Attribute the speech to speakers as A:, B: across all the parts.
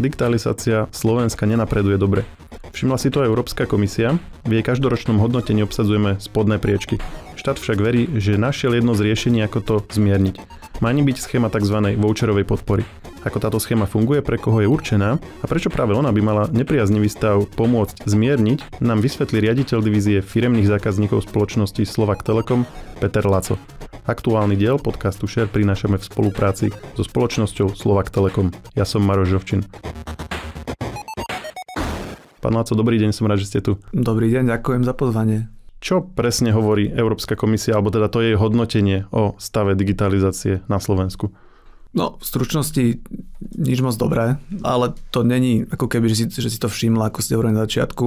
A: digitalizácia Slovenska nenapreduje dobre. Všimla si to aj Európska komisia, v jej každoročnom hodnotení obsadzujeme spodné priečky. Štát však verí, že našiel jedno z riešení, ako to zmierniť. Má ani byť schéma tzv. voucherovej podpory. Ako táto schéma funguje, pre koho je určená a prečo práve ona by mala nepriaznivý stav pomôcť zmierniť, nám vysvetlí riaditeľ divízie firemných zákazníkov spoločnosti Slovak Telekom Peter Laco. Aktuálny diel podcastu Share prinášame v spolupráci so spoločnosťou Slovak Telekom. Ja som Maroš Žovčin. Pán Laco, dobrý deň, som rád, že ste tu. Dobrý deň, ďakujem za pozvanie. Čo presne hovorí Európska komisia, alebo teda to jej hodnotenie o stave digitalizácie na Slovensku?
B: No, v stručnosti nič moc dobré, ale to není ako keby, že si, že si to všimla, ako ste hovorili na začiatku.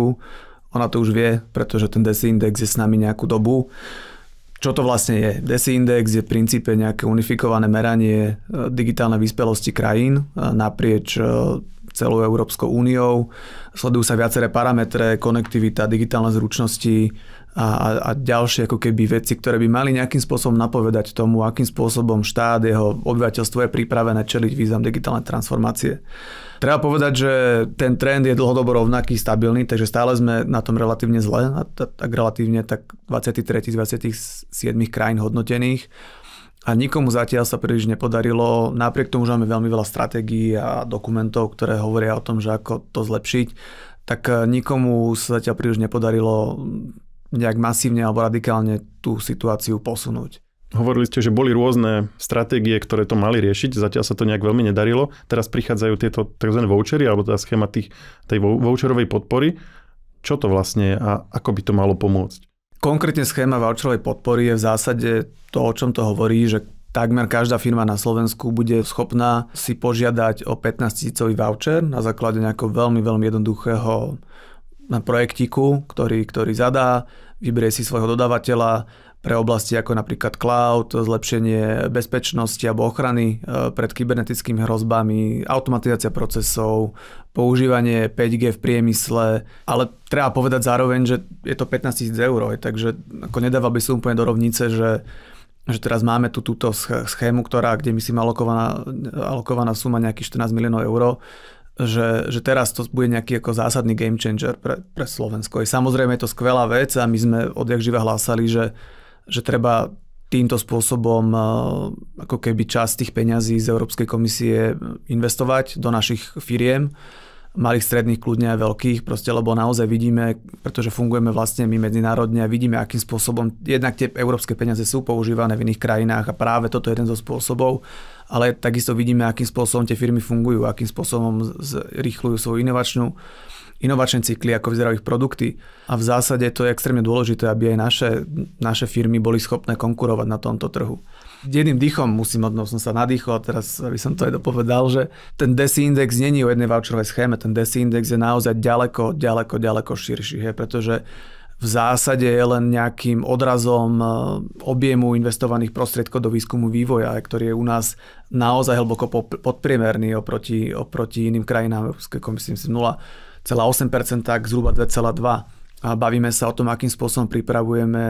B: Ona to už vie, pretože ten DESI index je s nami nejakú dobu čo to vlastne je. DESI index je v princípe nejaké unifikované meranie e, digitálnej vyspelosti krajín e, naprieč e, celou Európskou úniou. Sledujú sa viaceré parametre, konektivita, digitálne zručnosti, a, a ďalšie ako keby veci, ktoré by mali nejakým spôsobom napovedať tomu, akým spôsobom štát, jeho obyvateľstvo je pripravené čeliť výzvam digitálnej transformácie. Treba povedať, že ten trend je dlhodobo rovnaký, stabilný, takže stále sme na tom relatívne zle, a tak relatívne tak 23 z 27 krajín hodnotených. A nikomu zatiaľ sa príliš nepodarilo, napriek tomu, že máme veľmi veľa stratégií a dokumentov, ktoré hovoria o tom, že ako to zlepšiť, tak eh, nikomu sa zatiaľ príliš nepodarilo nejak masívne alebo radikálne tú situáciu posunúť.
A: Hovorili ste, že boli rôzne stratégie, ktoré to mali riešiť, zatiaľ sa to nejak veľmi nedarilo. Teraz prichádzajú tieto tzv. vouchery, alebo tá schéma tých, tej voucherovej podpory. Čo to vlastne je a ako by to malo pomôcť? Konkrétne schéma
B: voucherovej podpory je v zásade to, o čom to hovorí, že takmer každá firma na Slovensku bude schopná si požiadať o 15 tisícový voucher na základe nejakého veľmi, veľmi jednoduchého projektíku, ktorý, ktorý zadá, vyberie si svojho dodávateľa pre oblasti ako napríklad cloud, zlepšenie bezpečnosti alebo ochrany e, pred kybernetickými hrozbami, automatizácia procesov, používanie 5G v priemysle, ale treba povedať zároveň, že je to 15 000 eur, takže ako nedáva by som úplne do rovnice, že že teraz máme tu túto schému, ktorá, kde myslím alokovaná, alokovaná suma nejakých 14 miliónov eur, že, že teraz to bude nejaký ako zásadný game changer pre, pre Slovensko. I samozrejme je to skvelá vec a my sme odjak živa hlásali, že, že treba týmto spôsobom eh, ako keby časť tých peňazí z Európskej komisie investovať do našich firiem malých, stredných, kľudne aj veľkých, proste, lebo naozaj vidíme, pretože fungujeme vlastne my medzinárodne a vidíme, akým spôsobom jednak tie európske peniaze sú používané v iných krajinách a práve toto je jeden zo spôsobov, ale takisto vidíme, akým spôsobom tie firmy fungujú, akým spôsobom zrýchľujú svoju inovačnú inovačné cykly, ako vyzerajú ich produkty. A v zásade to je extrémne dôležité, aby aj naše, naše firmy boli schopné konkurovať na tomto trhu jedným dýchom musím odnúť, som sa nadýchol, teraz by som to aj dopovedal, že ten DESI index není o jednej voucherovej schéme, ten DESI index je naozaj ďaleko, ďaleko, ďaleko širší, he, pretože v zásade je len nejakým odrazom e, objemu investovaných prostriedkov do výskumu vývoja, ktorý je u nás naozaj hlboko podpriemerný oproti, oproti iným krajinám Európskej komisie, myslím 0,8%, tak zhruba 2,2% a bavíme sa o tom, akým spôsobom pripravujeme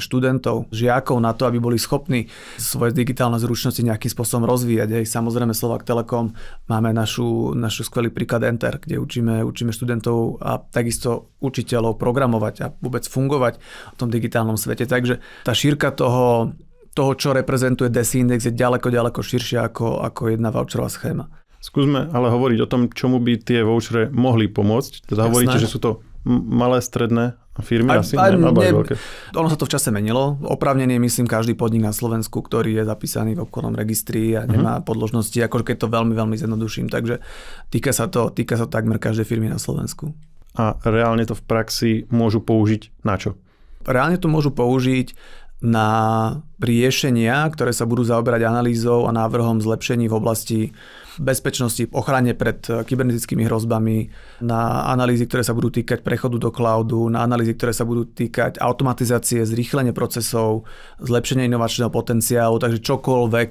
B: študentov, žiakov na to, aby boli schopní svoje digitálne zručnosti nejakým spôsobom rozvíjať. Hej. Samozrejme Slovak Telekom máme našu, našu skvelý príklad Enter, kde učíme, učíme študentov a takisto učiteľov programovať a vôbec fungovať v tom digitálnom svete. Takže tá šírka toho, toho čo reprezentuje e index, je ďaleko, ďaleko širšia ako, ako jedna voucherová schéma.
A: Skúsme ale hovoriť o tom, čomu by tie vouchere mohli pomôcť. Teda hovoríte, že sú to malé, stredné firmy aj, asi, Aj, ne, ne, veľké. Ono sa to v čase menilo. Opravnený je, myslím,
B: každý podnik na Slovensku, ktorý je zapísaný v obchodnom registri a mhm. nemá uh-huh. podložnosti, ako keď to veľmi, veľmi zjednoduším. Takže týka sa to, týka sa takmer každej firmy na Slovensku. A reálne to v praxi môžu použiť na čo? Reálne to môžu použiť na riešenia, ktoré sa budú zaoberať analýzou a návrhom zlepšení v oblasti bezpečnosti, ochrane pred eh, kybernetickými hrozbami, na analýzy, ktoré sa budú týkať prechodu do cloudu, na analýzy, ktoré sa budú týkať automatizácie, zrýchlenie procesov, zlepšenie inovačného potenciálu, takže čokoľvek,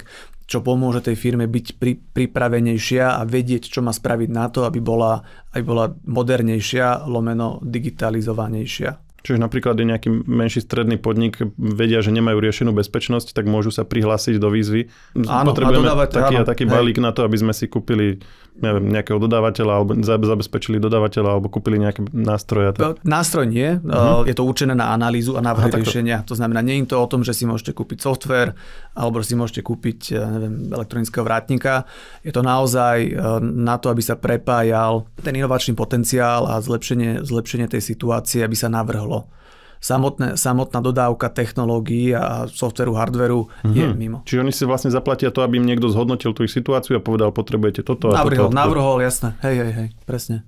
B: čo pomôže tej firme byť pri, pripravenejšia a vedieť, čo má spraviť na to, aby bola, aby bola modernejšia, lomeno
A: digitalizovanejšia. Čiže napríklad je nejaký menší stredný podnik, vedia, že nemajú riešenú bezpečnosť, tak môžu sa prihlásiť do výzvy. Áno, Potrebujeme a dodávať, taký áno, a taký balík hej. na to, aby sme si kúpili neviem, nejakého dodávateľa, alebo zabezpečili dodávateľa, alebo kúpili nejaké nástroje? Tak... No,
B: nástroj nie, uh-huh. je to určené na analýzu a návrh riešenia. To znamená, nie je to o tom, že si môžete kúpiť software, alebo si môžete kúpiť neviem, elektronického vrátnika. Je to naozaj eh, na to, aby sa prepájal ten inovačný potenciál a zlepšenie, zlepšenie tej situácie, aby sa navrhlo samotné, samotná dodávka technológií a
A: softveru, hardveru mm-hmm. je mhm. mimo. Čiže oni si vlastne zaplatia to, aby im niekto zhodnotil tú ich situáciu a povedal, potrebujete toto. A navrhol, toto, navrhol,
B: jasné. Hej, hej, hej, presne.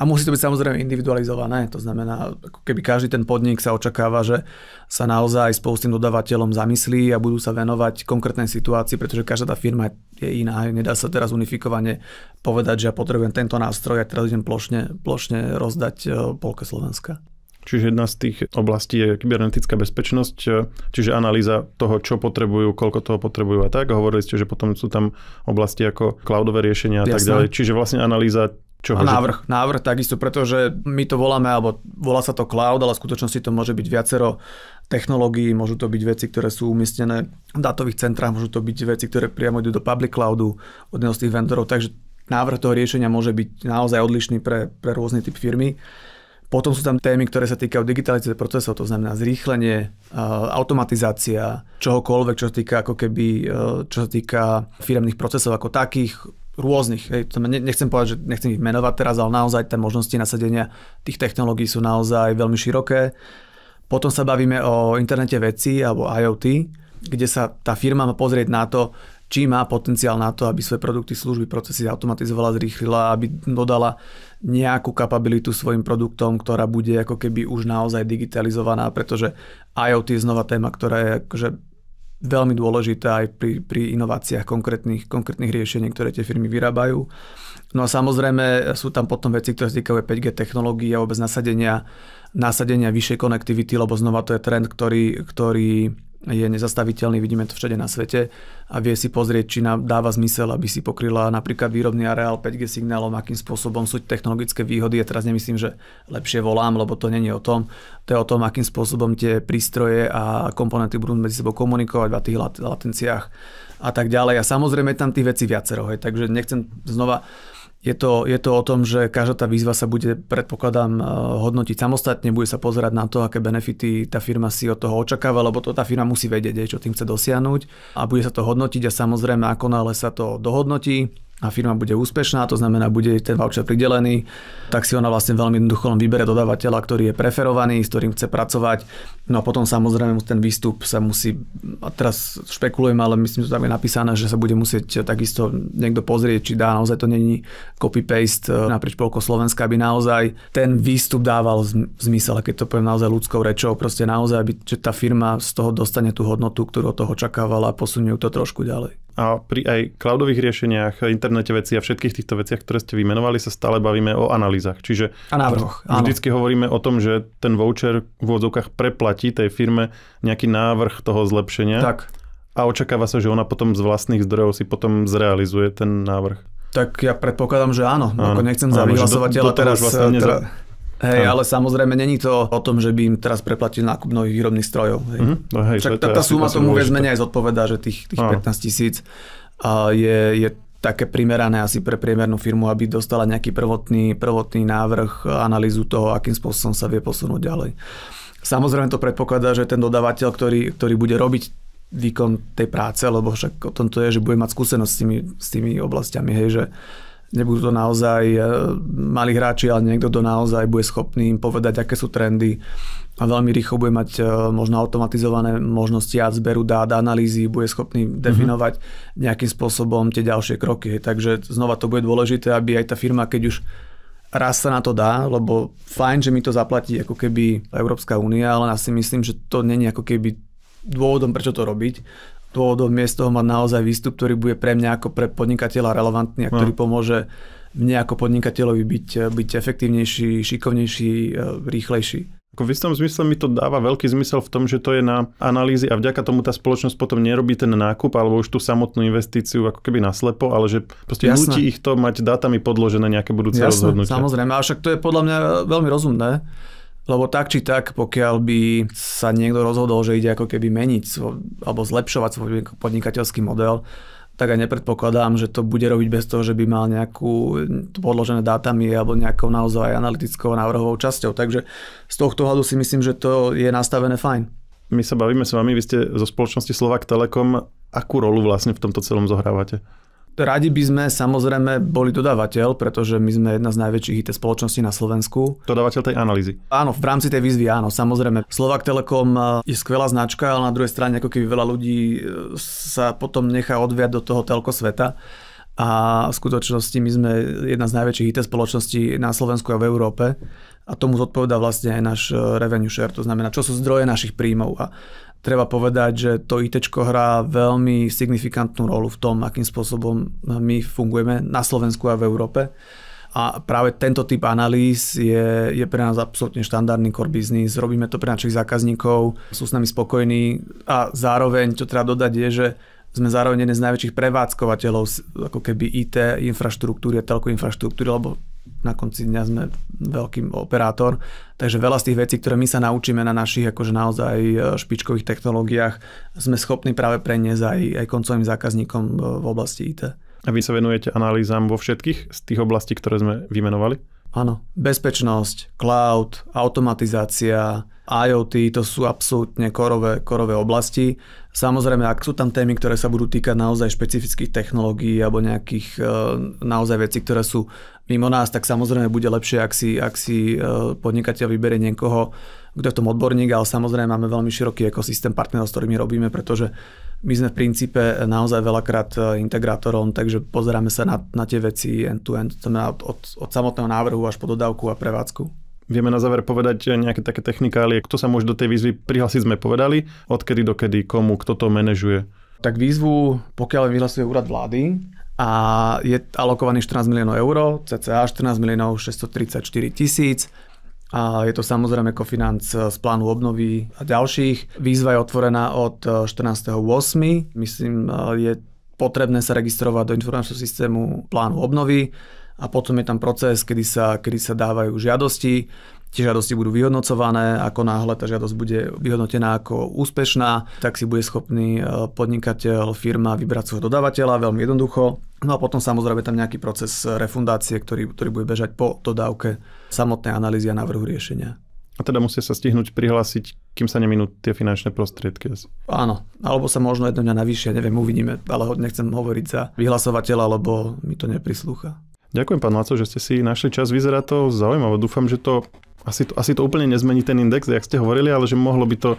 B: A musí to byť samozrejme individualizované, to znamená, ako keby každý ten podnik sa očakáva, že sa naozaj spolu s tým dodávateľom zamyslí a budú sa venovať konkrétnej situácii, pretože každá tá firma je iná, nedá sa teraz unifikovane povedať, že ja potrebujem tento nástroj a teraz idem plošne, plošne rozdať e, polke
A: Slovenska. Čiže jedna z tých oblastí je kybernetická bezpečnosť, e, čiže analýza toho, čo potrebujú, koľko toho potrebujú a tak. Hovorili ste, že potom sú tam oblasti ako cloudové riešenia a Jasne. tak ďalej. Čiže vlastne analýza čo a návrh,
B: že... návrh takisto, pretože my to voláme, alebo volá sa to cloud, ale v skutočnosti to môže byť viacero technológií, môžu to byť veci, ktoré sú umiestnené v dátových centrách, môžu to byť veci, ktoré priamo idú do public cloudu od jedného z tých vendorov, takže návrh toho riešenia môže byť naozaj odlišný pre, pre rôzny typ firmy. Potom sú tam témy, ktoré sa týkajú digitalizácie procesov, to znamená zrýchlenie, e, automatizácia, čohokoľvek, čo sa týka ako keby, e, čo sa týka firemných procesov ako takých, rôznych. Hej, nechcem povedať, že nechcem ich menovať teraz, ale naozaj tie možnosti nasadenia tých technológií sú naozaj veľmi široké. Potom sa bavíme o internete veci alebo IoT, kde sa tá firma má pozrieť na to, či má potenciál na to, aby svoje produkty, služby, procesy automatizovala, zrýchlila, aby dodala nejakú kapabilitu svojim produktom, ktorá bude ako keby už naozaj digitalizovaná, pretože IoT je znova téma, ktorá je akože veľmi dôležitá aj pri, pri inováciách konkrétnych, konkrétnych riešení, ktoré tie firmy vyrábajú. No a samozrejme sú tam potom veci, ktoré vznikajú týkajú 5G technológií a vôbec nasadenia, nasadenia vyššej konektivity, lebo znova to je trend, ktorý, ktorý je nezastaviteľný, vidíme to všade na svete a vie si pozrieť, či nám dáva zmysel, aby si pokryla napríklad výrobný areál 5G signálom, akým spôsobom sú technologické výhody. Ja teraz nemyslím, že lepšie volám, lebo to není o tom. To je o tom, akým spôsobom tie prístroje a komponenty budú medzi sebou komunikovať v tých latenciách a tak ďalej. A samozrejme tam tých vecí viacero. Hej. Takže nechcem znova je to, je to o tom, že každá tá výzva sa bude, predpokladám, eh, hodnotiť samostatne, bude sa pozerať na to, aké benefity tá firma si od toho očakáva, lebo to tá firma musí vedieť, eh, čo tým chce dosiahnuť a bude sa to hodnotiť a samozrejme, ako nále sa to dohodnotí, a firma bude úspešná, to znamená, bude ten voucher pridelený, tak si ona vlastne veľmi jednoducho len vybere dodávateľa, ktorý je preferovaný, s ktorým chce pracovať. No a potom samozrejme ten výstup sa musí, a teraz špekulujem, ale myslím, že to tam je napísané, že sa bude musieť takisto niekto pozrieť, či dá, naozaj to není copy-paste e, naprieč polko Slovenska, aby naozaj ten výstup dával zmysel, keď to poviem naozaj ľudskou rečou, proste naozaj, aby že tá firma z toho dostane tú hodnotu, ktorú od toho očakávala a posunie to trošku ďalej
A: a pri aj cloudových riešeniach, internete veci a všetkých týchto veciach, ktoré ste vymenovali, sa stále bavíme o analýzach. Čiže a návrh, vždycky áno. hovoríme o tom, že ten voucher v úvodzovkách preplatí tej firme nejaký návrh toho zlepšenia. Tak. A očakáva sa, že ona potom z vlastných zdrojov si potom zrealizuje ten návrh.
B: Tak ja predpokladám, že áno. áno. Ako nechcem zavyhlasovateľa teraz... Vlastne teraz... Hej, ale samozrejme není to o tom, že by im teraz preplatil nákup nových výrobných strojov. Hej. Mm, no hej, Však tá, tá suma tomu viac menej aj zodpoveda, že tých, tých 15 tisíc je, je také primerané asi pre priemernú firmu, aby dostala nejaký prvotný, prvotný návrh, analýzu toho, akým spôsobom sa vie posunúť ďalej. Samozrejme to predpokladá, že ten dodávateľ, ktorý, ktorý bude robiť výkon tej práce, lebo však o tom to je, že bude mať skúsenosť s tými, s tými oblastiami, hej, že uh, nebudú to naozaj e, malí hráči, ale niekto to naozaj bude schopný im povedať, aké sú trendy a veľmi rýchlo bude mať e, možno automatizované možnosti a zberu dát, analýzy, bude schopný mhm. definovať mm-hmm. nejakým spôsobom tie ďalšie kroky. Takže znova to bude dôležité, aby aj tá firma, keď už raz sa na to dá, lebo fajn, že mi to zaplatí ako keby Európska únia, ale ja si myslím, že to není ako keby dôvodom, prečo to robiť dôvodov miesto toho mať naozaj výstup, ktorý bude pre mňa ako pre podnikateľa relevantný a no. ktorý
A: no. pomôže mne ako podnikateľovi byť, e, byť efektívnejší, šikovnejší, e, rýchlejší. V istom zmysle mi to dáva veľký zmysel v tom, že to je na analýzy a vďaka tomu tá spoločnosť potom nerobí ten nákup alebo už tú samotnú investíciu ako keby naslepo, ale že proste Jasné. nutí ich to mať dátami podložené nejaké budúce Jasné, rozhodnutia. Samozrejme, a však to je podľa mňa veľmi rozumné.
B: Lebo tak či tak, pokiaľ by sa niekto rozhodol, že ide ako keby meniť alebo zlepšovať svoj podnikateľský model, tak aj nepredpokladám, že to bude robiť bez toho, že by mal nejakú mm, podložené dátami alebo nejakou naozaj analytickou návrhovou časťou. Takže
A: z tohto hľadu si myslím, že to je nastavené fajn. My sa bavíme s vami, vy ste zo spoločnosti Slovak Telekom. Akú rolu vlastne v tomto celom zohrávate? Radi by sme
B: samozrejme boli dodávateľ, pretože my sme jedna z najväčších IT spoločností na Slovensku.
A: Dodávateľ tej analýzy.
B: Áno, v rámci tej výzvy áno, samozrejme. Slovak Telekom e, je skvelá značka, ale na druhej strane ako keby veľa ľudí e, sa potom nechá odviať do toho telko sveta. A v skutočnosti my sme jedna z najväčších IT spoločností na Slovensku a v Európe. A tomu zodpovedá vlastne aj náš e, revenue share, to znamená, čo sú zdroje našich príjmov. A treba povedať, že to IT hrá veľmi signifikantnú rolu v tom, akým spôsobom my fungujeme na Slovensku a v Európe. A práve tento typ analýz je, je pre nás absolútne štandardný core business. Robíme to pre našich zákazníkov, sú s nami spokojní a zároveň, čo treba dodať, je, že sme zároveň jeden z najväčších prevádzkovateľov ako keby IT infraštruktúry a telko infraštruktúry, lebo na konci dňa sme veľký operátor, takže veľa z tých vecí, ktoré my sa naučíme na našich akože naozaj e, špičkových technológiách, sme schopní práve preniesť aj, aj koncovým zákazníkom e, v oblasti
A: IT. A vy sa venujete analýzám
B: vo všetkých
A: z tých oblastí, ktoré sme vymenovali? Áno, bezpečnosť, cloud,
B: automatizácia, IoT, to sú absolútne korové, korové oblasti. Samozrejme, ak sú tam témy, ktoré sa budú týkať naozaj špecifických technológií alebo nejakých e, naozaj vecí, ktoré sú mimo nás, tak samozrejme bude lepšie, ak si, ak si e, podnikateľ vyberie niekoho, kto je tom odborník, ale samozrejme máme veľmi široký ekosystém partnerov, s ktorými robíme, pretože my sme v princípe naozaj veľakrát e, integrátorom, takže pozeráme sa na, na tie
A: veci end-to-end, to znamená od, od, od samotného návrhu až po dodávku a prevádzku. Vieme na záver povedať eh, nejaké také technikálie, kto sa môže do tej výzvy prihlásiť, sme povedali, odkedy do kedy komu, kto to manažuje. Tak výzvu, pokiaľ vyhlasuje úrad vlády, a je alokovaný
B: 14 miliónov eur, cca 14 miliónov 634 tisíc. A je to samozrejme kofinanc eh, z plánu obnovy a ďalších. Výzva je otvorená od 14.8. Eh, Myslím, je potrebné sa registrovať do informačného systému plánu obnovy a potom je tam proces, kedy sa, kedy sa dávajú žiadosti, Tie žiadosti budú vyhodnocované, ako náhle tá žiadosť bude vyhodnotená ako úspešná, tak si bude schopný e, podnikateľ, firma vybrať svojho dodávateľa veľmi jednoducho. No a potom samozrejme tam nejaký proces refundácie, ktorý, ktorý bude bežať po dodávke samotnej analýzy a návrhu riešenia.
A: A teda musia sa stihnúť prihlásiť, kým sa neminú tie finančné prostriedky.
B: Áno, alebo
A: sa možno jedno dňa navýšia, neviem, uvidíme, ale nechcem hovoriť za vyhlasovateľa, lebo mi to neprislúcha. Ďakujem, pán Laco, že ste si našli čas. Vyzerá to zaujímavo. Dúfam, že to asi, to asi to úplne nezmení ten index, jak ste hovorili, ale že mohlo by to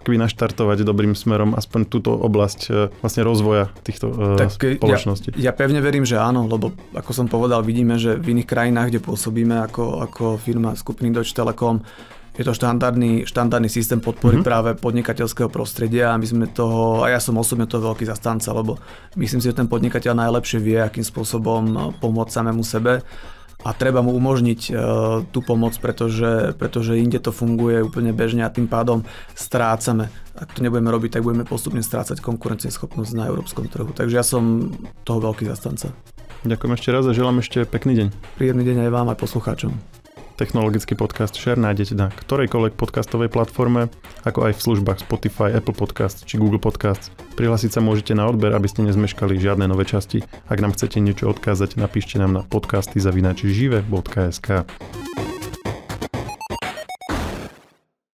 A: keby naštartovať dobrým smerom aspoň túto oblasť e, vlastne rozvoja týchto e, tak e, spoločností.
B: Ja, ja pevne verím, že áno, lebo ako som povedal, vidíme, že v iných krajinách, kde pôsobíme ako, ako firma skupiny Deutsche Telekom, je to štandardný, štandardný systém podpory mm-hmm. práve podnikateľského prostredia a my sme toho, a ja som osobne toho veľký zastanca, lebo myslím si, že ten podnikateľ najlepšie vie, akým spôsobom no, pomôcť samému sebe a treba mu umožniť e, tú pomoc, pretože, pretože inde to funguje úplne bežne a tým pádom strácame. Ak to nebudeme robiť, tak budeme postupne strácať konkurencieschopnosť na európskom trhu. Takže ja som toho veľký zastanca.
A: Ďakujem ešte raz a želám ešte pekný deň. Príjemný deň aj vám, aj poslucháčom. Technologický podcast Share nájdete na ktorejkoľvek podcastovej platforme, ako aj v službách Spotify, Apple Podcast či Google Podcast. Prihlásiť sa môžete na odber, aby ste nezmeškali žiadne nové časti. Ak nám chcete niečo odkázať, napíšte nám na podcasty zavinačžive.sk.